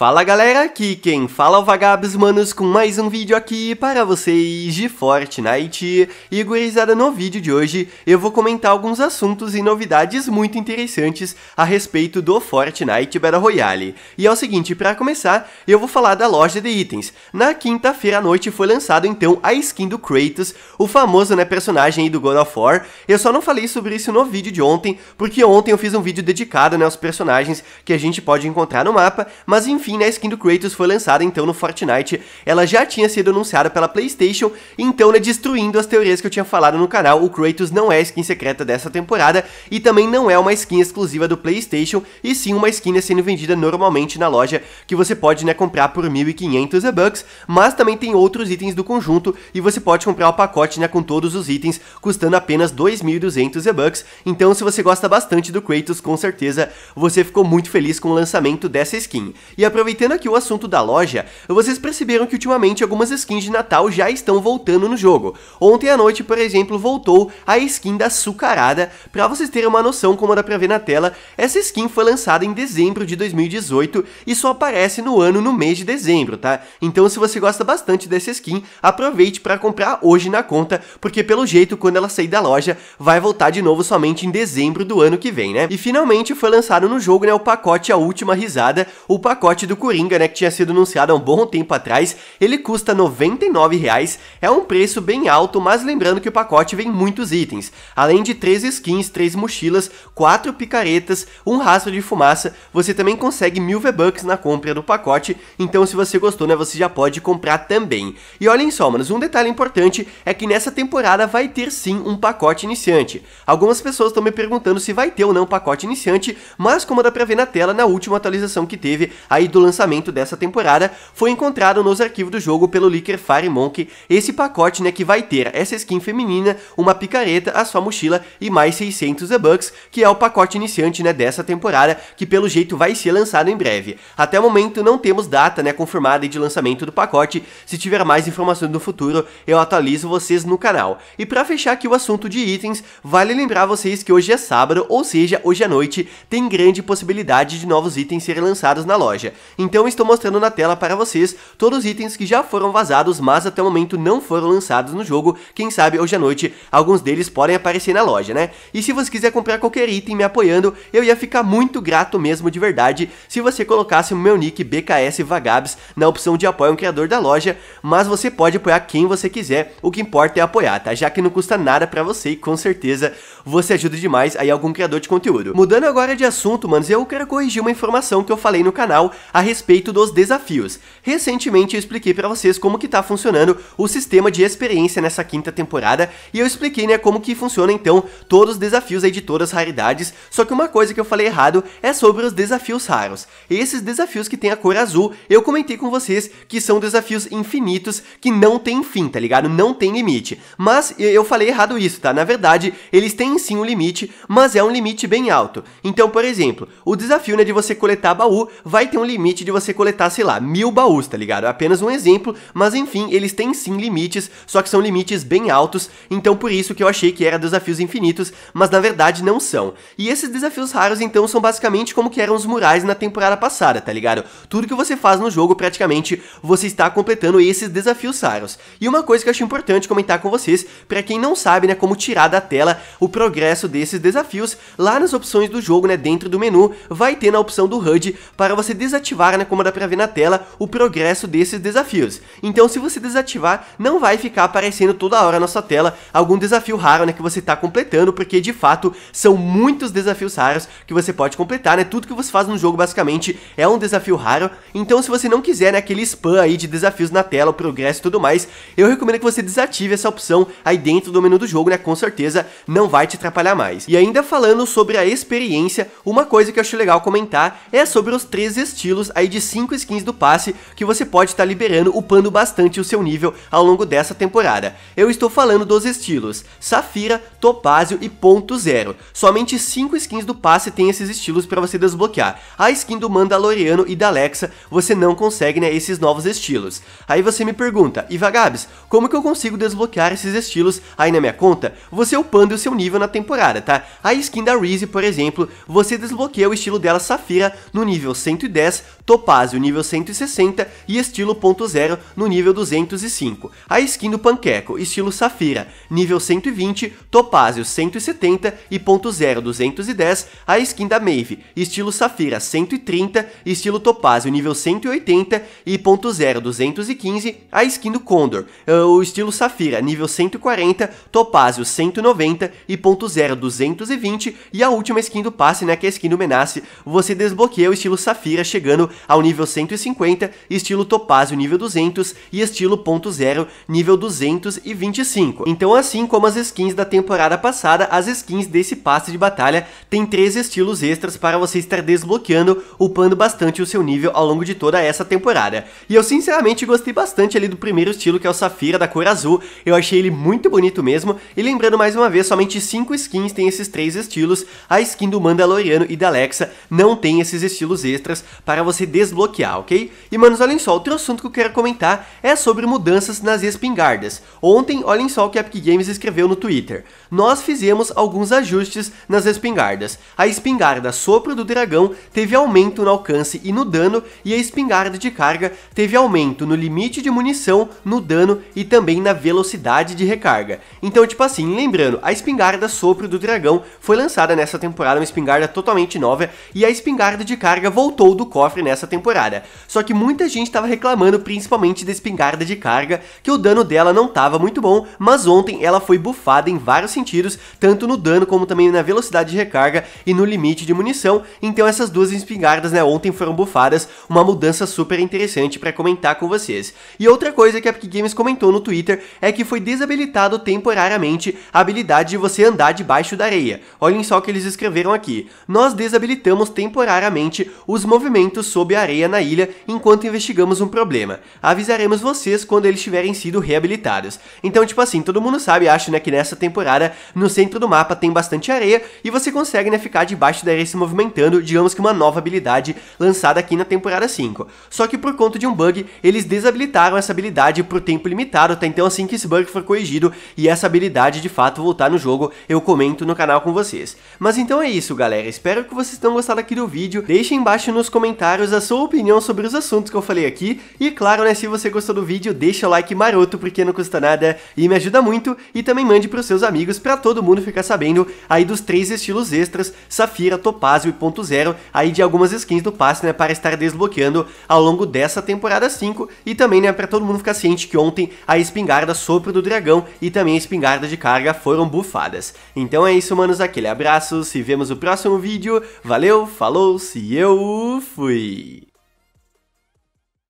Fala galera, aqui quem fala é o Vagabos Manos com mais um vídeo aqui para vocês de Fortnite. E gurizada, no vídeo de hoje eu vou comentar alguns assuntos e novidades muito interessantes a respeito do Fortnite Battle Royale. E é o seguinte, para começar, eu vou falar da loja de itens. Na quinta-feira à noite foi lançado então a skin do Kratos, o famoso né, personagem do God of War. Eu só não falei sobre isso no vídeo de ontem, porque ontem eu fiz um vídeo dedicado né, aos personagens que a gente pode encontrar no mapa, mas enfim, enfim, né, a skin do Kratos foi lançada então no Fortnite, ela já tinha sido anunciada pela Playstation, então né, destruindo as teorias que eu tinha falado no canal, o Kratos não é a skin secreta dessa temporada e também não é uma skin exclusiva do Playstation, e sim uma skin né, sendo vendida normalmente na loja, que você pode né, comprar por 1.500 e-bucks, mas também tem outros itens do conjunto e você pode comprar o pacote né, com todos os itens, custando apenas 2.200 e-bucks, então se você gosta bastante do Kratos, com certeza você ficou muito feliz com o lançamento dessa skin. E a aproveitando aqui o assunto da loja, vocês perceberam que ultimamente algumas skins de Natal já estão voltando no jogo. Ontem à noite, por exemplo, voltou a skin da Sucarada. Pra vocês terem uma noção como dá pra ver na tela, essa skin foi lançada em dezembro de 2018 e só aparece no ano no mês de dezembro, tá? Então se você gosta bastante dessa skin, aproveite para comprar hoje na conta, porque pelo jeito quando ela sair da loja, vai voltar de novo somente em dezembro do ano que vem, né? E finalmente foi lançado no jogo né, o pacote A Última Risada, o pacote pacote do Coringa, né, que tinha sido anunciado há um bom tempo atrás, ele custa R$ reais é um preço bem alto, mas lembrando que o pacote vem muitos itens, além de 3 skins, 3 mochilas, 4 picaretas, um rastro de fumaça, você também consegue mil V-Bucks na compra do pacote, então se você gostou, né, você já pode comprar também. E olhem só, manos, um detalhe importante é que nessa temporada vai ter sim um pacote iniciante. Algumas pessoas estão me perguntando se vai ter ou não pacote iniciante, mas como dá pra ver na tela, na última atualização que teve aí do lançamento dessa temporada, foi encontrado nos arquivos do jogo pelo Licker Firemonk esse pacote né, que vai ter essa skin feminina, uma picareta, a sua mochila e mais 600 V-Bucks, que é o pacote iniciante né, dessa temporada, que pelo jeito vai ser lançado em breve. Até o momento não temos data né, confirmada de lançamento do pacote, se tiver mais informações no futuro eu atualizo vocês no canal. E para fechar aqui o assunto de itens, vale lembrar vocês que hoje é sábado, ou seja, hoje à noite tem grande possibilidade de novos itens serem lançados na loja. Então estou mostrando na tela para vocês todos os itens que já foram vazados, mas até o momento não foram lançados no jogo, quem sabe hoje à noite alguns deles podem aparecer na loja, né? E se você quiser comprar qualquer item me apoiando, eu ia ficar muito grato mesmo de verdade se você colocasse o meu nick BKS Vagabs na opção de apoio um criador da loja, mas você pode apoiar quem você quiser, o que importa é apoiar, tá? Já que não custa nada para você e com certeza você ajuda demais aí algum criador de conteúdo. Mudando agora de assunto, manos, eu quero corrigir uma informação que eu falei no canal a respeito dos desafios. Recentemente eu expliquei para vocês como que tá funcionando o sistema de experiência nessa quinta temporada e eu expliquei, né, como que funciona então todos os desafios aí de todas as raridades, só que uma coisa que eu falei errado é sobre os desafios raros. Esses desafios que tem a cor azul, eu comentei com vocês que são desafios infinitos que não tem fim, tá ligado? Não tem limite. Mas eu falei errado isso, tá? Na verdade, eles têm sim um limite, mas é um limite bem alto. Então, por exemplo, o desafio né, de você coletar baú vai ter um limite limite de você coletar, sei lá, mil baús, tá ligado? É apenas um exemplo, mas enfim, eles têm sim limites, só que são limites bem altos, então por isso que eu achei que era desafios infinitos, mas na verdade não são. E esses desafios raros, então, são basicamente como que eram os murais na temporada passada, tá ligado? Tudo que você faz no jogo, praticamente, você está completando esses desafios raros. E uma coisa que eu acho importante comentar com vocês, para quem não sabe, né, como tirar da tela o progresso desses desafios, lá nas opções do jogo, né, dentro do menu, vai ter na opção do HUD para você desativar desativar, né, como dá pra ver na tela, o progresso desses desafios. Então se você desativar, não vai ficar aparecendo toda hora na sua tela algum desafio raro, né, que você tá completando, porque de fato são muitos desafios raros que você pode completar, né, tudo que você faz no jogo basicamente é um desafio raro, então se você não quiser, né, aquele spam aí de desafios na tela, o progresso e tudo mais, eu recomendo que você desative essa opção aí dentro do menu do jogo, né, com certeza não vai te atrapalhar mais. E ainda falando sobre a experiência, uma coisa que eu acho legal comentar é sobre os três estilos aí de 5 skins do passe que você pode estar tá liberando upando bastante o seu nível ao longo dessa temporada. Eu estou falando dos estilos Safira, Topázio e Ponto Zero. Somente 5 skins do passe tem esses estilos para você desbloquear. A skin do Mandaloriano e da Alexa você não consegue né, esses novos estilos. Aí você me pergunta, e Vagabes, como que eu consigo desbloquear esses estilos aí na minha conta? Você upando o seu nível na temporada, tá? A skin da Reese, por exemplo, você desbloqueia o estilo dela Safira no nível 110 Topázio nível 160 e estilo .0 no nível 205. A skin do Panqueco, estilo Safira, nível 120, Topázio 170 e .0 210. A skin da Maeve, estilo Safira 130, estilo Topázio nível 180 e .0 215. A skin do Condor, eh, o estilo Safira nível 140, Topázio 190 e .0 220. E a última skin do passe, né, que é a skin do Menace, você desbloqueia o estilo Safira chegando ao nível 150, estilo Topázio nível 200 e estilo ponto zero nível 225. Então assim como as skins da temporada passada, as skins desse passe de batalha têm três estilos extras para você estar desbloqueando, upando bastante o seu nível ao longo de toda essa temporada. E eu sinceramente gostei bastante ali do primeiro estilo que é o Safira da cor azul, eu achei ele muito bonito mesmo, e lembrando mais uma vez, somente cinco skins têm esses três estilos, a skin do Mandaloriano e da Alexa não tem esses estilos extras para você você desbloquear, ok? E manos, olhem só, outro assunto que eu quero comentar é sobre mudanças nas espingardas. Ontem, olhem só o que a Epic Games escreveu no Twitter. Nós fizemos alguns ajustes nas espingardas. A espingarda Sopro do Dragão teve aumento no alcance e no dano, e a espingarda de carga teve aumento no limite de munição, no dano e também na velocidade de recarga. Então, tipo assim, lembrando, a espingarda Sopro do Dragão foi lançada nessa temporada, uma espingarda totalmente nova, e a espingarda de carga voltou do cofre nessa temporada. Só que muita gente estava reclamando principalmente da espingarda de carga, que o dano dela não estava muito bom, mas ontem ela foi bufada em vários sentidos, tanto no dano como também na velocidade de recarga e no limite de munição, então essas duas espingardas né, ontem foram bufadas, uma mudança super interessante para comentar com vocês. E outra coisa que a Epic Games comentou no Twitter é que foi desabilitado temporariamente a habilidade de você andar debaixo da areia. Olhem só o que eles escreveram aqui. Nós desabilitamos temporariamente os movimentos sob a areia na ilha enquanto investigamos um problema. Avisaremos vocês quando eles tiverem sido reabilitados. Então, tipo assim, todo mundo sabe, acho, né, que nessa temporada no centro do mapa tem bastante areia e você consegue, né, ficar debaixo da areia se movimentando, digamos que uma nova habilidade lançada aqui na temporada 5. Só que por conta de um bug, eles desabilitaram essa habilidade por tempo limitado, tá? Então, assim que esse bug for corrigido e essa habilidade de fato voltar no jogo, eu comento no canal com vocês. Mas então é isso, galera. Espero que vocês tenham gostado aqui do vídeo. Deixem embaixo nos comentários comentários a sua opinião sobre os assuntos que eu falei aqui. E claro, né, se você gostou do vídeo, deixa o like maroto porque não custa nada e me ajuda muito. E também mande para os seus amigos para todo mundo ficar sabendo aí dos três estilos extras, Safira, Topázio e Ponto Zero, aí de algumas skins do passe, né, para estar desbloqueando ao longo dessa temporada 5. E também, né, para todo mundo ficar ciente que ontem a espingarda Sopro do Dragão e também a espingarda de carga foram bufadas. Então é isso, manos, aquele abraço, se vemos no próximo vídeo. Valeu, falou, se eu fui! Fui!